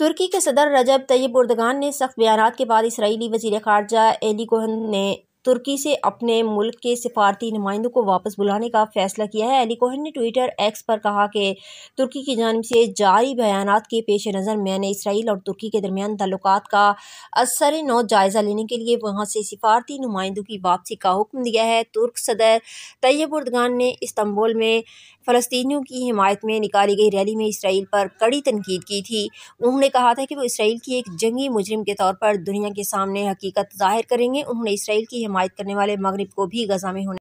तुर्की के सदर रजब तैयब उर्दगान ने सख्त बयान के बाद इसराइली वजी ख़ारजा एली कोहन ने तुर्की से अपने मुल्क के सफारती नुमाइंदों को वापस बुलाने का फैसला किया है अली कोहन ने ट्विटर एक्स पर कहा कि तुर्की की जानब से जारी बयान के पेश नज़र मैंने इसराइल और तुर्की के दरमियान तल्लक का असर नौ जायज़ा लेने के लिए वहाँ से सिफारती नुमाइंदों की वापसी का हुक्म दिया है तुर्क सदर तैयब उर्दगान ने इस्तंबुल में फ़लस्तियों की हिमायत में निकाली गई रैली में इसराइल पर कड़ी तनकीद की थी उन्होंने कहा था कि वो इसराइल की एक जंगी मुजरिम के तौर पर दुनिया के सामने हकीकत जाहिर करेंगे उन्होंने इसराइल की हिमायत करने वाले मगरब को भी गजा में होने